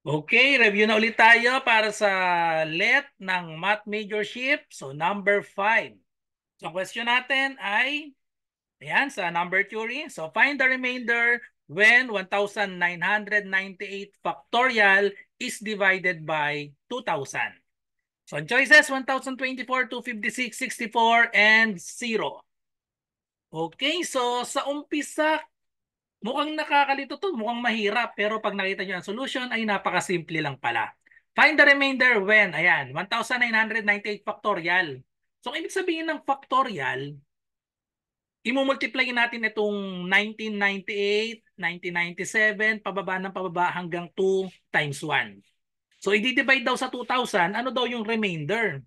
Okay, review na ulit tayo para sa let ng math majorship. So number 5. So question natin ay, ayan sa number theory. So find the remainder when 1,998 factorial is divided by 2,000. So choices 1,024, 256, 64, and 0. Okay, so sa umpisa Mukhang nakakalito to, mukhang mahirap, pero pag nakita nyo ang solution ay napakasimple lang pala. Find the remainder when, ayan, 1,998 factorial. So, ibig sabihin ng factorial, imumultiply natin itong 1998, 1997, pababa ng pababa hanggang 2 times 1. So, i-divide daw sa 2,000, ano daw yung remainder?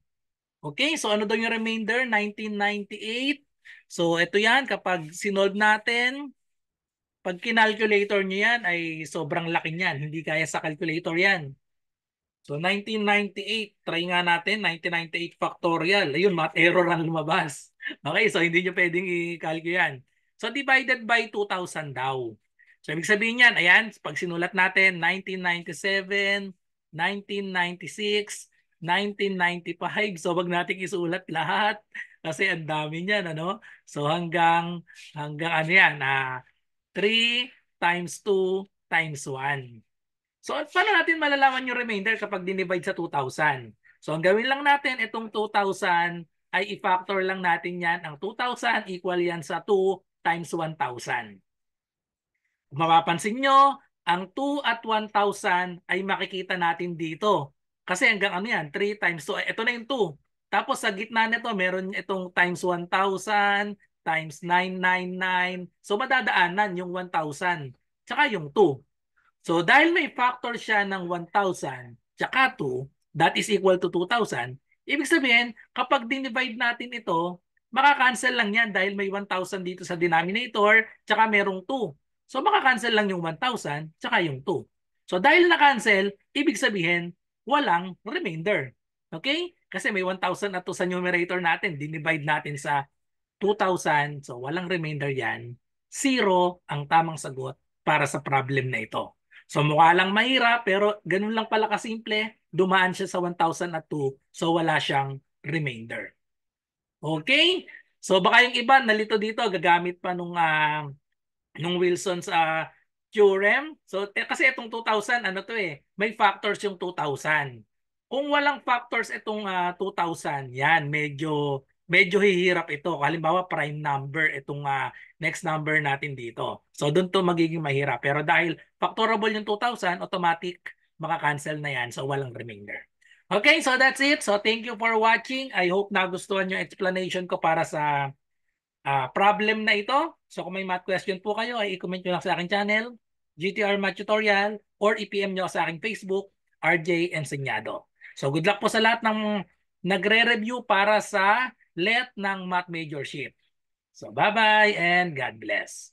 Okay, so ano daw yung remainder? 1998. So, ito yan, kapag sinolve natin, pag kinalculator nyo yan ay sobrang laki niyan. Hindi kaya sa calculator yan. So 1998, try nga natin, 1998 factorial. Ayun, math error ang lumabas. Okay, so hindi nyo pwedeng i-calculate yan. So divided by 2,000 daw. So ibig sabihin yan, ayan, pag sinulat natin, 1997, 1996, 1995. So wag nating isulat lahat kasi ang dami niyan ano. So hanggang hanggang ano yan, ah, 3 times 2 times 1. So, paano natin malalaman yung remainder kapag dinivide sa 2,000? So, ang gawin lang natin, itong 2,000 ay i-factor lang natin yan. Ang 2,000 equal yan sa 2 times 1,000. Mapapansin nyo, ang 2 at 1,000 ay makikita natin dito. Kasi hanggang ano yan, 3 times 2. Ito na yung 2. Tapos sa gitna nito, meron itong times 1,000, times 999. So madadaanan yung 1,000 tsaka yung 2. So dahil may factor siya ng 1,000 tsaka 2, that is equal to 2,000, ibig sabihin, kapag dinivide natin ito, makakancel lang yan dahil may 1,000 dito sa denominator tsaka merong 2. So makakancel lang yung 1,000 tsaka yung 2. So dahil na-cancel, ibig sabihin, walang remainder. Okay? Kasi may 1,000 na to sa numerator natin. Dinivide natin sa 2,000, so walang remainder yan, 0 ang tamang sagot para sa problem na ito. So mukha lang mahirap pero ganun lang pala kasimple, dumaan siya sa 1,000 at 2, so wala siyang remainder. Okay? So baka yung iba nalito dito, gagamit pa nung, uh, nung Wilson's uh, theorem. So eh, kasi itong 2,000, ano to eh, may factors yung 2,000. Kung walang factors itong uh, ah, 2,000, yan, medyo medyo hihirap ito. Halimbawa, prime number itong uh, next number natin dito. So, doon to magiging mahirap. Pero dahil factorable yung 2,000, automatic makakancel na yan. So, walang remainder. Okay, so that's it. So, thank you for watching. I hope nagustuhan yung explanation ko para sa uh, problem na ito. So, kung may math question po kayo, ay i-comment nyo lang sa aking channel, GTR Math Tutorial, or IPM pm nyo sa aking Facebook, RJ Enseñado. So, good luck po sa lahat ng nagre-review para sa let ng math majorship. So bye-bye and God bless.